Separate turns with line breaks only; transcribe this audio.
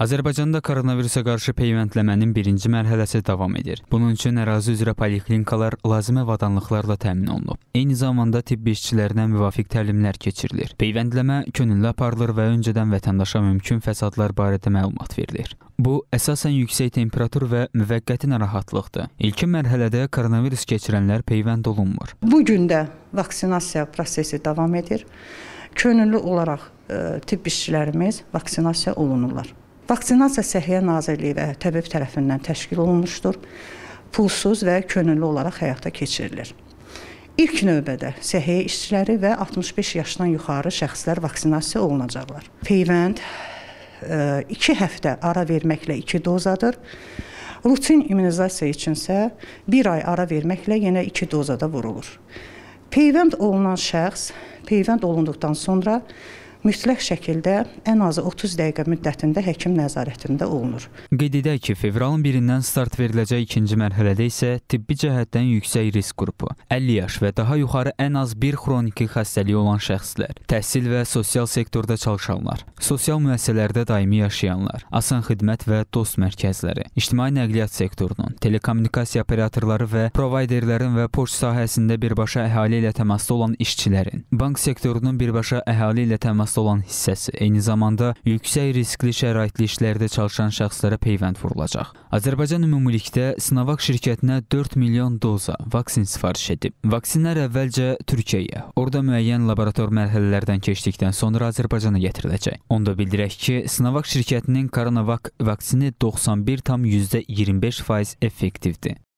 Azərbaycanda koronavirusa qarşı peyvəndləmənin birinci mərhələsi davam edir. Bunun üçün ərazi üzrə poliklinikalar lazım avadanlıqlarla təmin olunub. Eyni zamanda tibbi işçilərinə müvafiq təlimlər keçirilir. Peyvəndləmə könüllü aparılır və öncədən vətəndaşa mümkün fəsadlar barədə məlumat verilir. Bu əsasən yüksək temperatur və müvəqqəti narahatlıqdır. İlkin mərhələdə koronavirus keçirənlər peyvənd olunmur.
Bu gün də vaksinasiya prosesi davam edir. Könüllü olaraq ə, e, tibb işçilərimiz vaksinasiya olunurlar. Vaksinasiya Səhiyyə Nazirliyi və təbib tərəfindən təşkil olunmuşdur. Pulsuz və könüllü olaraq həyata keçirilir. İlk növbədə səhiyyə işçiləri və 65 yaşdan yuxarı şəxslər vaksinasiya olunacaqlar. Peyvənd 2 e, həftə ara verməklə 2 dozadır. Rutin immunizasiya üçünsə 1 ay ara verməklə yenə 2 dozada vurulur. Peyvənd olunan şəxs peyvənd olunduqdan sonra mütləq şəkildə ən azı 30 dəqiqə müddətində həkim nəzarətində olunur.
Qeyd edək ki, fevralın 1-dən start veriləcək ikinci mərhələdə isə tibbi cəhətdən yüksək risk qrupu, 50 yaş və daha yuxarı ən az bir xroniki xəstəliyi olan şəxslər, təhsil və sosial sektorda çalışanlar, sosial müəssisələrdə daimi yaşayanlar, asan xidmət və dost mərkəzləri, ictimai nəqliyyat sektorunun, telekommunikasiya operatorları və provayderlərin və poçt sahəsində birbaşa əhali ilə təmasda olan işçilərin, bank sektorunun birbaşa əhali ilə təmasda əsaslı olan hissəsi, eyni zamanda yüksək riskli şəraitli işlərdə çalışan şəxslərə peyvənd vurulacaq. Azərbaycan ümumilikdə Sinovac şirkətinə 4 milyon doza vaksin sifariş edib. Vaksinlər əvvəlcə Türkiyəyə, orada müəyyən laborator mərhələlərdən keçdikdən sonra Azərbaycana gətiriləcək. Onda bildirək ki, Sinovac şirkətinin Coronavac vaksini 91,25% effektivdir.